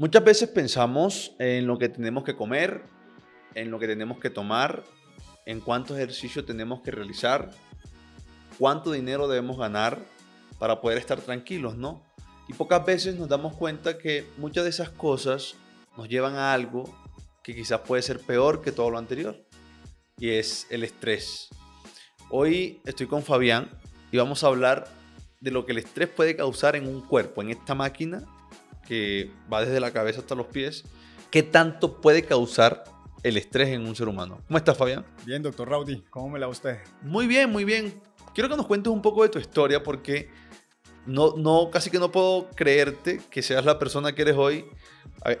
Muchas veces pensamos en lo que tenemos que comer, en lo que tenemos que tomar, en cuánto ejercicio tenemos que realizar, cuánto dinero debemos ganar para poder estar tranquilos, ¿no? Y pocas veces nos damos cuenta que muchas de esas cosas nos llevan a algo que quizás puede ser peor que todo lo anterior, y es el estrés. Hoy estoy con Fabián y vamos a hablar de lo que el estrés puede causar en un cuerpo, en esta máquina que va desde la cabeza hasta los pies, ¿qué tanto puede causar el estrés en un ser humano? ¿Cómo estás, Fabián? Bien, doctor Raudi. ¿cómo me la usted? Muy bien, muy bien. Quiero que nos cuentes un poco de tu historia porque no, no, casi que no puedo creerte que seas la persona que eres hoy,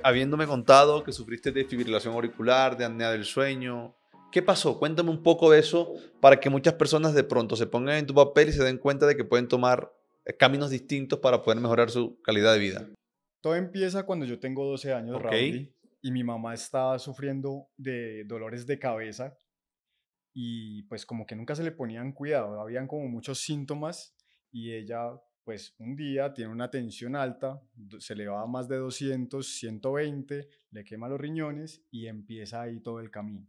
habiéndome contado que sufriste de fibrilación auricular, de apnea del sueño. ¿Qué pasó? Cuéntame un poco de eso para que muchas personas de pronto se pongan en tu papel y se den cuenta de que pueden tomar caminos distintos para poder mejorar su calidad de vida. Todo empieza cuando yo tengo 12 años, y mi mamá estaba sufriendo de dolores de cabeza y pues como que nunca se le ponían cuidado, habían como muchos síntomas y ella pues un día tiene una tensión alta, se le va a más de 200, 120, le quema los riñones y empieza ahí todo el camino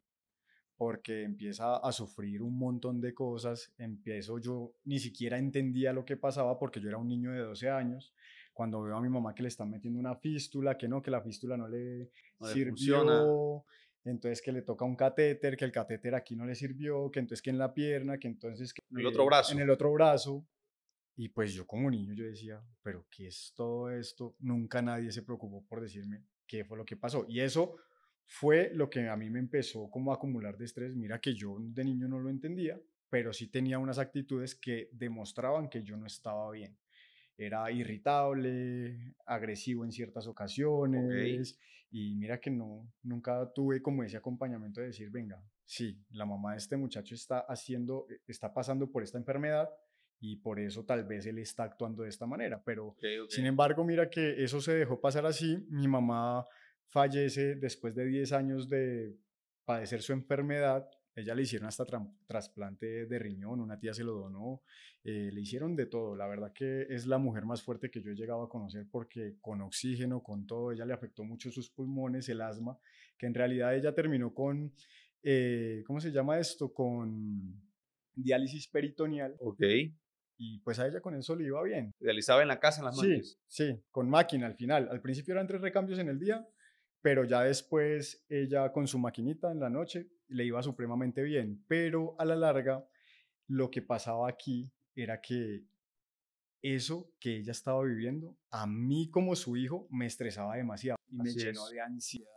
porque empieza a sufrir un montón de cosas, empiezo yo ni siquiera entendía lo que pasaba porque yo era un niño de 12 años, cuando veo a mi mamá que le están metiendo una fístula, que no, que la fístula no le sirvió, entonces que le toca un catéter, que el catéter aquí no le sirvió, que entonces que en la pierna, que entonces que en el otro brazo. En el otro brazo. Y pues yo como niño yo decía, pero ¿qué es todo esto? Nunca nadie se preocupó por decirme qué fue lo que pasó. Y eso fue lo que a mí me empezó como a acumular de estrés. Mira que yo de niño no lo entendía, pero sí tenía unas actitudes que demostraban que yo no estaba bien era irritable, agresivo en ciertas ocasiones. Y mira que no, nunca tuve como ese acompañamiento de decir, venga, sí, la mamá de este muchacho está haciendo, eh, está pasando por esta enfermedad y por eso tal vez él está actuando de esta manera. Pero sin embargo, mira que eso se dejó pasar así. Mi mamá fallece después de 10 años de padecer su enfermedad ella le hicieron hasta trasplante de riñón, una tía se lo donó, eh, le hicieron de todo. La verdad que es la mujer más fuerte que yo he llegado a conocer porque con oxígeno, con todo, ella le afectó mucho sus pulmones, el asma, que en realidad ella terminó con, eh, ¿cómo se llama esto? Con diálisis peritoneal. Ok. Y pues a ella con eso le iba bien. ¿realizaba en la casa, en las noches? Sí, sí, con máquina al final. Al principio eran tres recambios en el día, pero ya después ella con su maquinita en la noche le iba supremamente bien, pero a la larga lo que pasaba aquí era que eso que ella estaba viviendo, a mí como su hijo, me estresaba demasiado y me llenó de ansiedad.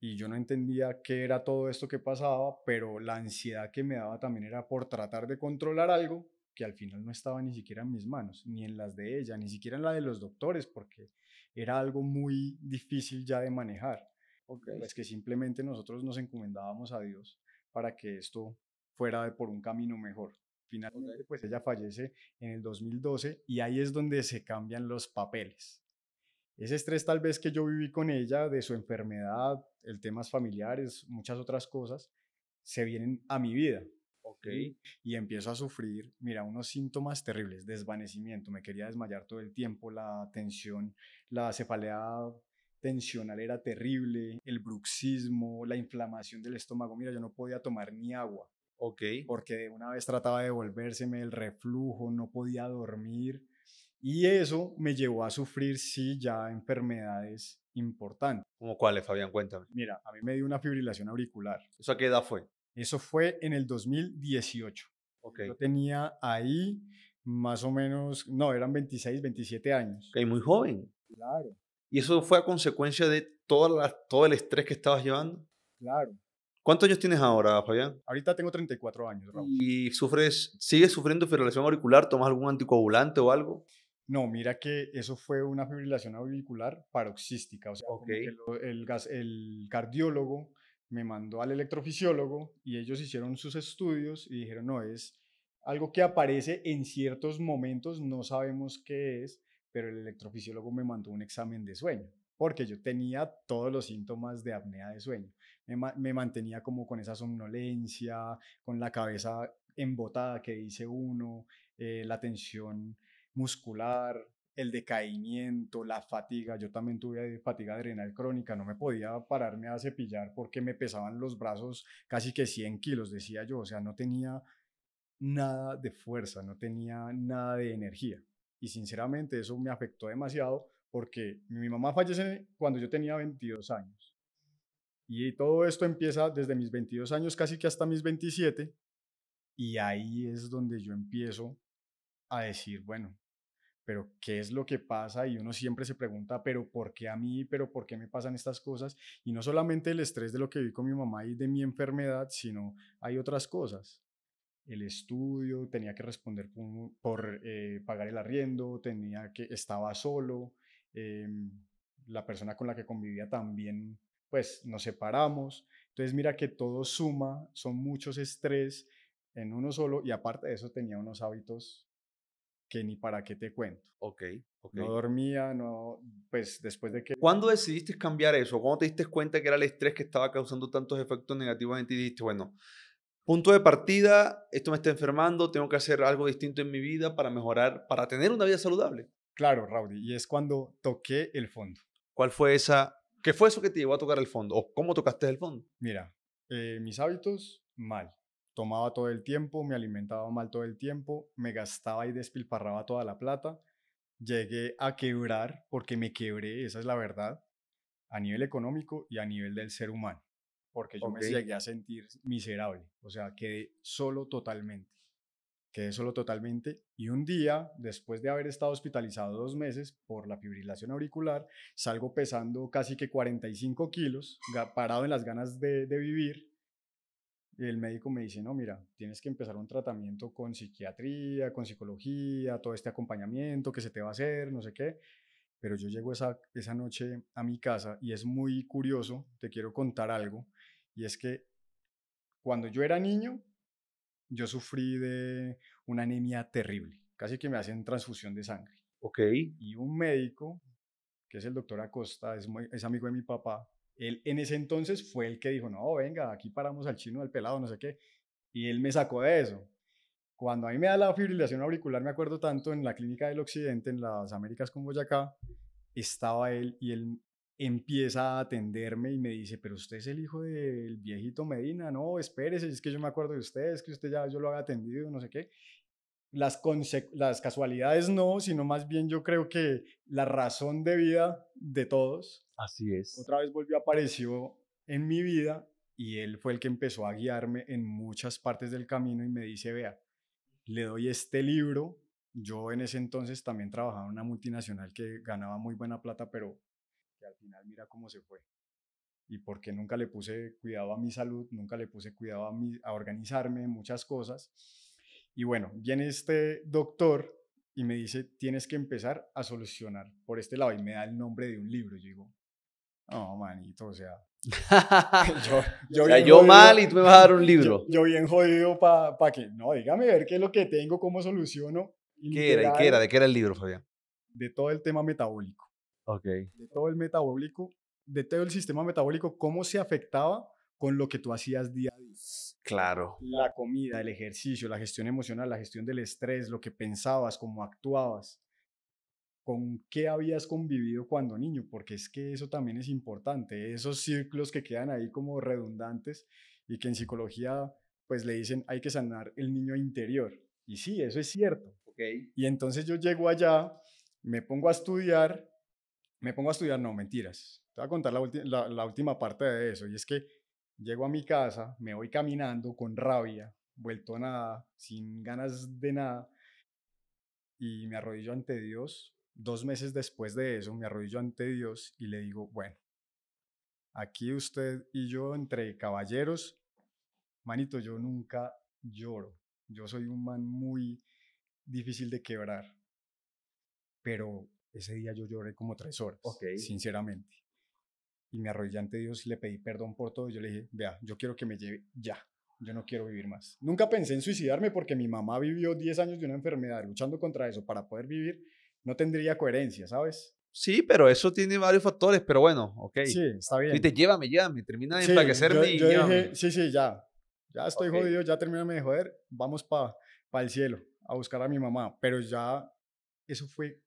Y yo no entendía qué era todo esto que pasaba, pero la ansiedad que me daba también era por tratar de controlar algo que al final no estaba ni siquiera en mis manos, ni en las de ella, ni siquiera en la de los doctores, porque era algo muy difícil ya de manejar. Es pues, que simplemente nosotros nos encomendábamos a Dios para que esto fuera por un camino mejor. Finalmente, pues ella fallece en el 2012 y ahí es donde se cambian los papeles. Ese estrés tal vez que yo viví con ella, de su enfermedad, el temas familiares, muchas otras cosas, se vienen a mi vida. Y empiezo a sufrir, mira, unos síntomas terribles, desvanecimiento, me quería desmayar todo el tiempo, la tensión, la cefalea tensional era terrible, el bruxismo, la inflamación del estómago. Mira, yo no podía tomar ni agua. Ok. Porque una vez trataba de volvérseme el reflujo, no podía dormir. Y eso me llevó a sufrir, sí, ya enfermedades importantes. ¿Cómo cuáles, Fabián? Cuéntame. Mira, a mí me dio una fibrilación auricular. ¿Eso a qué edad fue? Eso fue en el 2018. Ok. Yo tenía ahí más o menos, no, eran 26, 27 años. Ok, muy joven. Claro. ¿Y eso fue a consecuencia de todo el estrés que estabas llevando? Claro. ¿Cuántos años tienes ahora, Fabián? Ahorita tengo 34 años, Raúl. ¿Y sufres, sigues sufriendo fibrilación auricular? ¿Tomas algún anticoagulante o algo? No, mira que eso fue una fibrilación auricular paroxística. O sea, el, el cardiólogo me mandó al electrofisiólogo y ellos hicieron sus estudios y dijeron, no, es algo que aparece en ciertos momentos, no sabemos qué es, pero el electrofisiólogo me mandó un examen de sueño, porque yo tenía todos los síntomas de apnea de sueño. Me, mantenía como con esa somnolencia, con la cabeza embotada que dice uno, eh, la tensión muscular, el decaimiento, la fatiga. Yo también tuve fatiga adrenal crónica, no me podía pararme a cepillar porque me pesaban los brazos casi que 100 kilos, decía yo. O sea, no tenía nada de fuerza, no tenía nada de energía. Y sinceramente eso me afectó demasiado porque mi mamá fallece cuando yo tenía 22 años. Y todo esto empieza desde mis 22 años casi que hasta mis 27. Y ahí es donde yo empiezo a decir, bueno, pero ¿qué es lo que pasa? Y uno siempre se pregunta, pero ¿por qué a mí? ¿Pero por qué me pasan estas cosas? Y no solamente el estrés de lo que vi con mi mamá y de mi enfermedad, sino hay otras cosas el estudio, tenía que responder por, eh, pagar el arriendo, tenía que, estaba solo, eh, la persona con la que convivía también, pues nos separamos. Entonces mira que todo suma, son muchos estrés en uno solo y aparte de eso tenía unos hábitos que ni para qué te cuento. Ok, ok. No dormía, no, pues después de que... ¿Cuándo decidiste cambiar eso? ¿Cuándo te diste cuenta que era el estrés que estaba causando tantos efectos negativos en ti y dijiste, bueno, Punto de partida, esto me está enfermando, tengo que hacer algo distinto en mi vida para mejorar, para tener una vida saludable. Claro, Raúl, y es cuando toqué el fondo. ¿Cuál fue esa? ¿Qué fue eso que te llevó a tocar el fondo? ¿O cómo tocaste el fondo? Mira, eh, mis hábitos, mal. Tomaba todo el tiempo, me alimentaba mal todo el tiempo, me gastaba y despilfarraba toda la plata. Llegué a quebrar porque me quebré, esa es la verdad, a nivel económico y a nivel del ser humano porque yo me llegué a sentir miserable, o sea, quedé solo totalmente, quedé solo totalmente y un día, después de haber estado hospitalizado dos meses por la fibrilación auricular, salgo pesando casi que 45 kilos, parado en las ganas de, de vivir, el médico me dice, no, mira, tienes que empezar un tratamiento con psiquiatría, con psicología, todo este acompañamiento que se te va a hacer, no sé qué. Pero yo llego esa, esa noche a mi casa y es muy curioso, te quiero contar algo, y es que cuando yo era niño, yo sufrí de una anemia terrible. Casi que me hacen transfusión de sangre. Ok. Y un médico, que es el doctor Acosta, es, es amigo de mi papá, él en ese entonces fue el que dijo, no, venga, aquí paramos al chino, al pelado, no sé qué. Y él me sacó de eso. Cuando a mí me da la fibrilación auricular, me acuerdo tanto, en la clínica del Occidente, en las Américas con Boyacá, estaba él y él empieza a atenderme y me dice, pero usted es el hijo del viejito Medina, no, espérese, es que yo me acuerdo de usted, es que usted ya yo lo había atendido, no sé qué. Las, las casualidades no, sino más bien yo creo que la razón de vida de todos. Así es. Otra vez volvió, apareció en mi vida y él fue el que empezó a guiarme en muchas partes del camino y me dice, vea, le doy este libro. Yo en ese entonces también trabajaba en una multinacional que ganaba muy buena plata, pero que al final mira cómo se fue. Y porque nunca le puse cuidado a mi salud, nunca le puse cuidado a, organizarme, muchas cosas. Y bueno, viene este doctor y me dice, tienes que empezar a solucionar por este lado. Y me da el nombre de un libro. Yo digo, no, oh, manito, o sea. yo, mal y tú me vas a dar un libro. Yo, bien jodido para que, no, dígame ver qué es lo que tengo, cómo soluciono. ¿Qué era? ¿Y qué era? ¿De qué era el libro, Fabián? De todo el tema metabólico. De todo el metabólico, de todo el sistema metabólico, cómo se afectaba con lo que tú hacías día a día. Claro. La comida, el ejercicio, la gestión emocional, la gestión del estrés, lo que pensabas, cómo actuabas, con qué habías convivido cuando niño, porque es que eso también es importante, esos círculos que quedan ahí como redundantes y que en psicología pues le dicen hay que sanar el niño interior. Y sí, eso es cierto. Okay. Y entonces yo llego allá, me pongo a estudiar me pongo a estudiar, no, mentiras. Te voy a contar la, última parte de eso, y es que llego a mi casa, me voy caminando con rabia, vuelto a nada, sin ganas de nada, y me arrodillo ante Dios. Dos meses después de eso, me arrodillo ante Dios y le digo, bueno, aquí usted y yo entre caballeros, manito, yo nunca lloro. Yo soy un man muy difícil de quebrar, pero ese día yo lloré como tres horas, sinceramente. Y me arrodillé ante Dios y le pedí perdón por todo. Yo le dije, vea, yo quiero que me lleve ya. Yo no quiero vivir más. Nunca pensé en suicidarme porque mi mamá vivió 10 años de una enfermedad luchando contra eso para poder vivir. No tendría coherencia, ¿sabes? Sí, pero eso tiene varios factores, pero bueno, ok. Sí, está bien. Y te llévame, llévame, termina de sí, sí, sí, ya. Ya estoy jodido, ya termíname de joder, vamos para pa el cielo a buscar a mi mamá. Pero ya, eso fue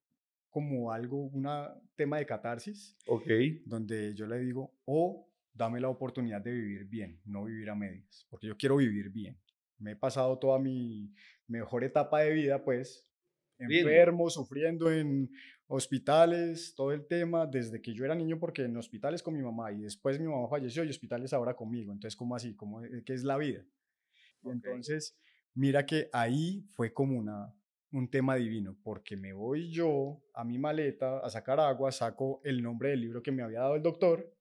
como algo, un tema de catarsis, Ok. donde yo le digo, o dame la oportunidad de vivir bien, no vivir a medias, porque yo quiero vivir bien. Me he pasado toda mi mejor etapa de vida, pues, enfermo, sufriendo en hospitales, todo el tema, desde que yo era niño, porque en hospitales con mi mamá y después mi mamá falleció y hospitales ahora conmigo. Entonces, ¿cómo así? ¿Cómo, eh, ¿Qué es la vida? Entonces, mira que ahí fue como una un tema divino, porque me voy yo a mi maleta a sacar agua, saco el nombre del libro que me había dado el doctor,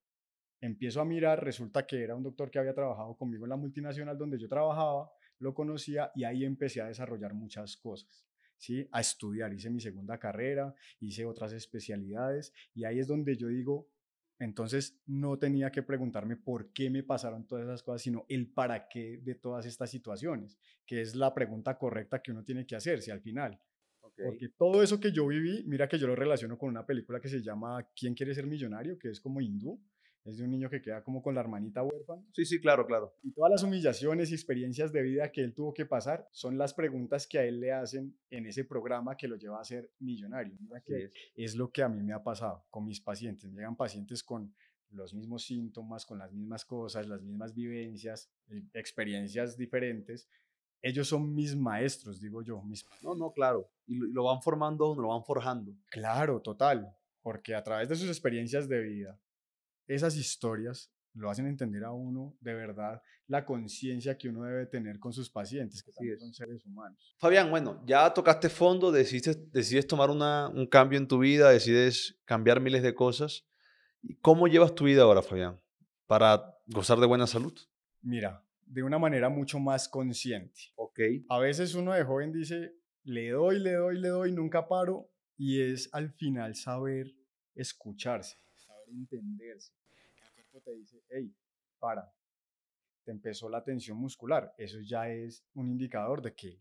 empiezo a mirar, resulta que era un doctor que había trabajado conmigo en la multinacional donde yo trabajaba, lo conocía y ahí empecé a desarrollar muchas cosas. ¿Sí? a estudiar, hice mi segunda carrera, hice otras especialidades y ahí es donde yo digo, entonces no tenía que preguntarme por qué me pasaron todas esas cosas, sino el para qué de todas estas situaciones, que es la pregunta correcta que uno tiene que hacerse al final. Porque todo eso que yo viví, mira que yo lo relaciono con una película que se llama ¿Quién quiere ser millonario? que es como hindú es de un niño que queda como con la hermanita huérfana. Sí, sí, claro, claro. Y todas las humillaciones y experiencias de vida que él tuvo que pasar son las preguntas que a él le hacen en ese programa que lo lleva a ser millonario. es. lo que a mí me ha pasado con mis pacientes. Llegan pacientes con los mismos síntomas, con las mismas cosas, las mismas vivencias, experiencias diferentes. Ellos son mis maestros, digo yo. Mis... No, no, claro. lo, y lo van formando, lo van forjando. Claro, total. Porque a través de sus experiencias de vida, esas historias lo hacen entender a uno de verdad la conciencia que uno debe tener con sus pacientes, que son seres humanos. Fabián, bueno, ya tocaste fondo, decides, decides tomar un cambio en tu vida, decides cambiar miles de cosas. ¿Cómo llevas tu vida ahora, Fabián, para gozar de buena salud? Mira, de una manera mucho más consciente. Ok. A veces uno de joven dice, le doy, le doy, le doy, nunca paro, y es al final saber escucharse, saber entenderse te dice, hey, para, te empezó la tensión muscular. Eso ya es un indicador de que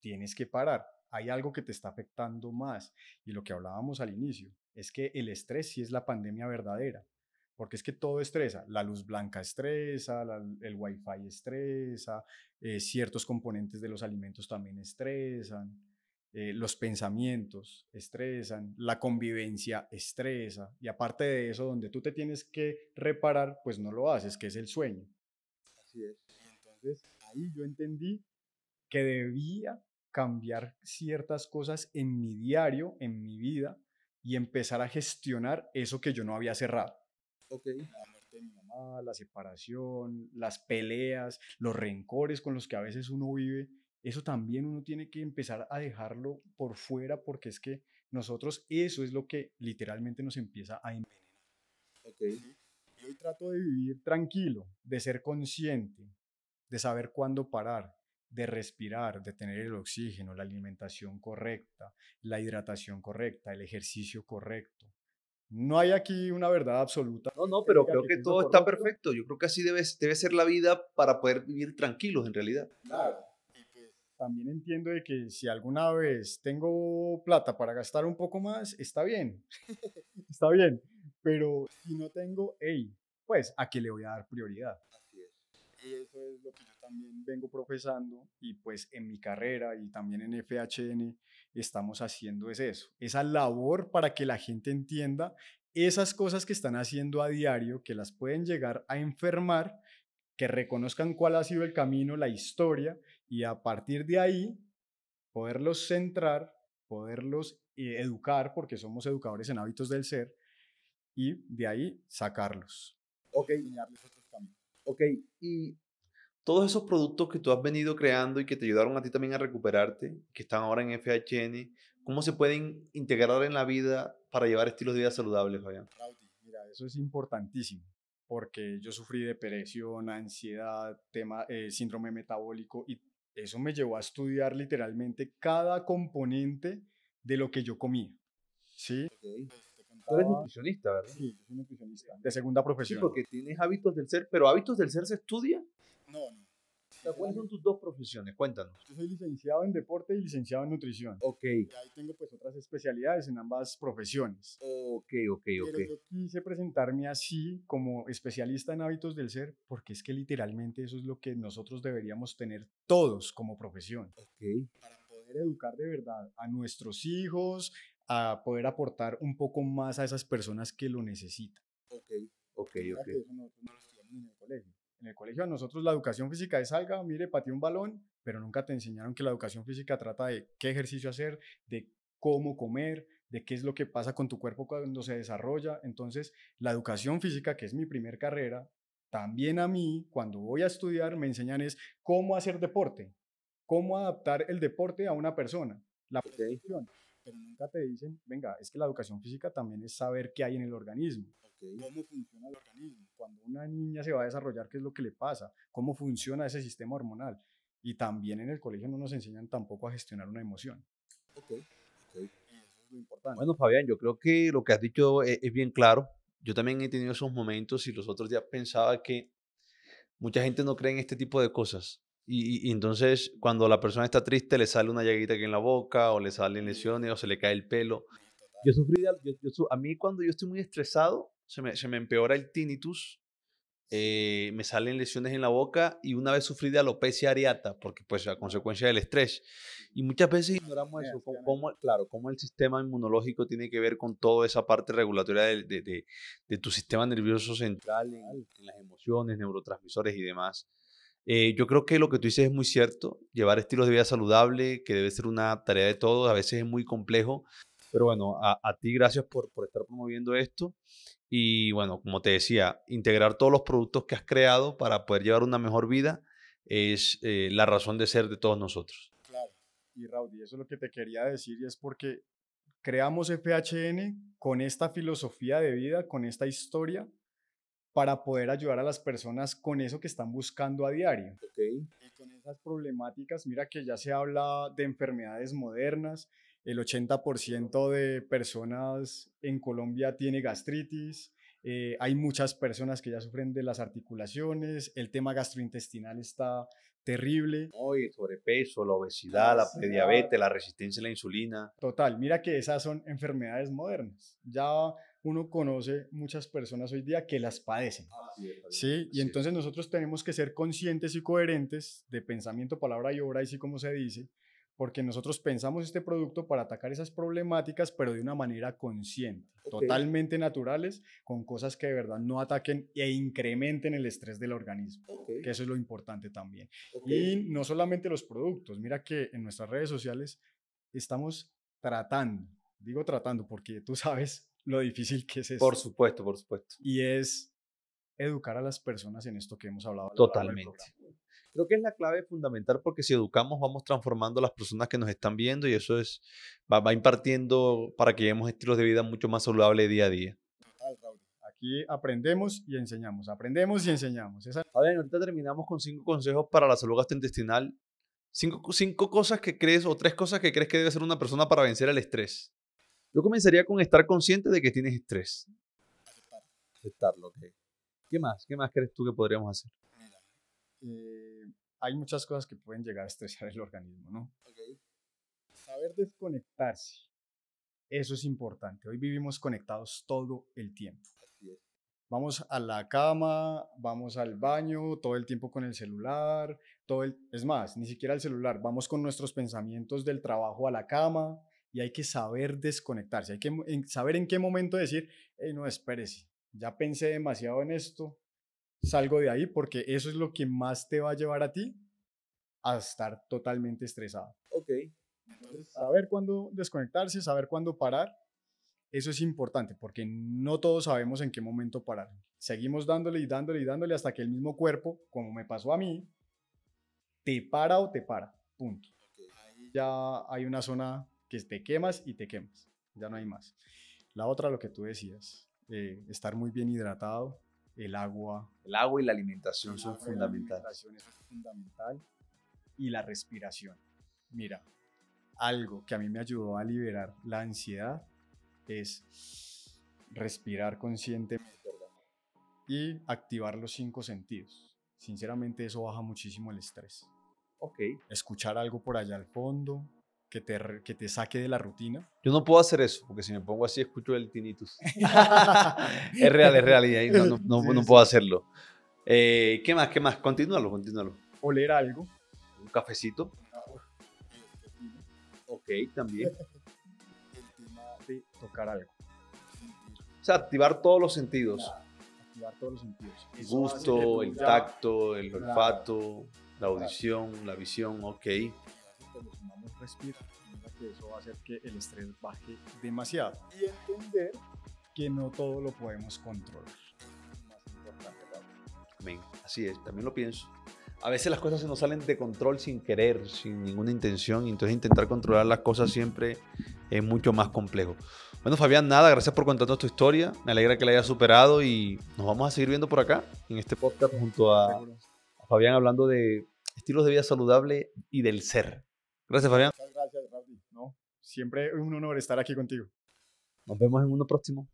tienes que parar. Hay algo que te está afectando más. Y lo que hablábamos al inicio es que el estrés sí es la pandemia verdadera. Porque es que todo estresa. La luz blanca estresa, el wifi estresa, eh, ciertos componentes de los alimentos también estresan. Eh, los pensamientos estresan, la convivencia estresa y aparte de eso, donde tú te tienes que reparar, pues no lo haces, que es el sueño. Así es. Y entonces ahí yo entendí que debía cambiar ciertas cosas en mi diario, en mi vida y empezar a gestionar eso que yo no había cerrado. Okay. La muerte de mi mamá, la separación, las peleas, los rencores con los que a veces uno vive eso también uno tiene que empezar a dejarlo por fuera porque es que nosotros eso es lo que literalmente nos empieza a envenenar. Okay. Y hoy trato de vivir tranquilo, de ser consciente, de saber cuándo parar, de respirar, de tener el oxígeno, la alimentación correcta, la hidratación correcta, el ejercicio correcto. No hay aquí una verdad absoluta. No, no, pero creo que, todo está perfecto. Yo creo que así debe, debe ser la vida para poder vivir tranquilos en realidad. Claro también entiendo de que si alguna vez tengo plata para gastar un poco más, está bien, está bien, pero si no tengo, hey, pues a qué le voy a dar prioridad. Y eso es lo que yo también vengo profesando y pues en mi carrera y también en FHN estamos haciendo es eso, esa labor para que la gente entienda esas cosas que están haciendo a diario, que las pueden llegar a enfermar, que reconozcan cuál ha sido el camino, la historia y a partir de ahí poderlos centrar, poderlos eh, educar, porque somos educadores en hábitos del ser, y de ahí sacarlos. Ok, y otros caminos. Ok, y todos esos productos que tú has venido creando y que te ayudaron a ti también a recuperarte, que están ahora en FHN, ¿cómo se pueden integrar en la vida para llevar estilos de vida saludables, Fabián? Mira, eso es importantísimo, porque yo sufrí depresión, ansiedad, tema, eh, síndrome metabólico y eso me llevó a estudiar literalmente cada componente de lo que yo comía. ¿Sí? Tú eres ah, nutricionista, ¿verdad? Sí, soy nutricionista. De segunda profesión. Sí, porque tienes hábitos del ser, pero hábitos del ser se estudia. No, no. ¿cuáles son tus dos profesiones? Cuéntanos. Yo soy licenciado en deporte y licenciado en nutrición. Ok. ahí tengo pues otras especialidades en ambas profesiones. Ok, ok, ok. Pero yo quise presentarme así como especialista en hábitos del ser porque es que literalmente eso es lo que nosotros deberíamos tener todos como profesión. Ok. Para poder educar de verdad a nuestros hijos, a poder aportar un poco más a esas personas que lo necesitan. Ok, ok, ok. Eso no, lo estudiamos en el colegio en el colegio a nosotros la educación física es salga, mire, pateé un balón, pero nunca te enseñaron que la educación física trata de qué ejercicio hacer, de cómo comer, de qué es lo que pasa con tu cuerpo cuando se desarrolla. Entonces, la educación física, que es mi primer carrera, también a mí, cuando voy a estudiar, me enseñan es cómo hacer deporte, cómo adaptar el deporte a una persona, la pero nunca te dicen, venga, es que la educación física también es saber qué hay en el organismo, cómo funciona el organismo, cuando una niña se va a desarrollar, qué es lo que le pasa, cómo funciona ese sistema hormonal. Y también en el colegio no nos enseñan tampoco a gestionar una emoción. Ok, ok. Eso es importante. Bueno, Fabián, yo creo que lo que has dicho e, es, bien claro. Yo también he tenido esos momentos y los otros ya pensaba que mucha gente no cree en este tipo de cosas. Y, entonces, cuando la persona está triste, le sale una llaguita aquí en la boca, o le salen lesiones, o se le cae el pelo. Yo sufrí, a mí cuando yo estoy muy estresado, se me, se me empeora el tinnitus, eh, me salen lesiones en la boca y una vez sufrí de alopecia areata, porque pues a consecuencia del estrés. Y muchas veces ignoramos eso, ¿eh? claro, cómo el sistema inmunológico tiene que ver con toda esa parte regulatoria de, de, de, tu sistema nervioso central, en, las emociones, neurotransmisores y demás. Eh, yo creo que lo que tú dices es muy cierto, llevar estilos de vida saludable, que debe ser una tarea de todos, a veces es muy complejo, pero bueno, a, ti gracias por, estar promoviendo esto. Y bueno, como te decía, integrar todos los productos que has creado para poder llevar una mejor vida es eh, la razón de ser de todos nosotros. Claro, y Raúl, y eso es lo que te quería decir, y es porque creamos FHN con esta filosofía de vida, con esta historia, para poder ayudar a las personas con eso que están buscando a diario. Okay. Y con esas problemáticas, mira que ya se habla de enfermedades modernas, el 80% de personas en Colombia tiene gastritis, eh, hay muchas personas que ya sufren de las articulaciones, el tema gastrointestinal está terrible. Hoy sobrepeso, la obesidad, la prediabetes, la resistencia a la insulina. Total, mira que esas son enfermedades modernas. Ya uno conoce muchas personas hoy día que las padecen. Ah, sí, y entonces nosotros tenemos que ser conscientes y coherentes de pensamiento, palabra y obra, y sí como se dice, porque nosotros pensamos este producto para atacar esas problemáticas, pero de una manera consciente, totalmente naturales, con cosas que de verdad no ataquen e incrementen el estrés del organismo, que eso es lo importante también. Y no solamente los productos, mira que en nuestras redes sociales estamos tratando, digo tratando porque tú sabes lo difícil que es eso. Por supuesto, por supuesto. Y es educar a las personas en esto que hemos hablado. Totalmente. Creo que es la clave fundamental porque si educamos vamos transformando a las personas que nos están viendo y eso es va, impartiendo para que llevemos estilos de vida mucho más saludables día a día. Aquí aprendemos y enseñamos, aprendemos y enseñamos. A ver, ahorita terminamos con cinco consejos para la salud gastrointestinal. Cinco, cinco cosas que crees o tres cosas que crees que debe ser una persona para vencer el estrés. Yo comenzaría con estar consciente de que tienes estrés. Aceptarlo. Aceptarlo, ¿Qué más? ¿Qué más crees tú que podríamos hacer? Eh, hay muchas cosas que pueden llegar a estresar el organismo, ¿no? Saber desconectarse. Eso es importante. Hoy vivimos conectados todo el tiempo. Vamos a la cama, vamos al baño, todo el tiempo con el celular, todo el, es más, ni siquiera el celular, vamos con nuestros pensamientos del trabajo a la cama, y hay que saber desconectarse, hay que saber en qué momento decir, no, espérese, ya pensé demasiado en esto, salgo de ahí porque eso es lo que más te va a llevar a ti a estar totalmente estresado. Ok. saber cuándo desconectarse, saber cuándo parar, eso es importante porque no todos sabemos en qué momento parar. Seguimos dándole y dándole y dándole hasta que el mismo cuerpo, como me pasó a mí, te para o te para, punto. Ahí ya hay una zona que te quemas y te quemas, ya no hay más. La otra, lo que tú decías, eh, estar muy bien hidratado, el agua. El agua y la alimentación son fundamentales. La alimentación es fundamental y la respiración. Mira, algo que a mí me ayudó a liberar la ansiedad es respirar conscientemente y activar los cinco sentidos. Sinceramente eso baja muchísimo el estrés. Ok. Escuchar algo por allá al fondo, que te, saque de la rutina. Yo no puedo hacer eso, porque si me pongo así escucho el tinnitus. es real, es real, ahí no, no, puedo hacerlo. Eh, ¿Qué más? ¿Qué más? Continúalo, continúalo. Oler algo. Un cafecito. Ok, también. El tema de tocar algo. O sea, activar todos los sentidos. activar todos los sentidos. El gusto, el tacto, el olfato, la audición, la visión, ok respira, que eso va a hacer que el estrés baje demasiado y entender que no todo lo podemos controlar. Así es, también lo pienso. A veces las cosas se nos salen de control sin querer, sin ninguna intención, y entonces intentar controlar las cosas siempre es mucho más complejo. Bueno, Fabián, nada, gracias por contarnos tu historia. Me alegra que la hayas superado y nos vamos a seguir viendo por acá, en este podcast, junto a, a Fabián hablando de estilos de vida saludable y del ser. Gracias, Fabián. Muchas gracias, Rafi. No, siempre un honor estar aquí contigo. Nos vemos en uno próximo.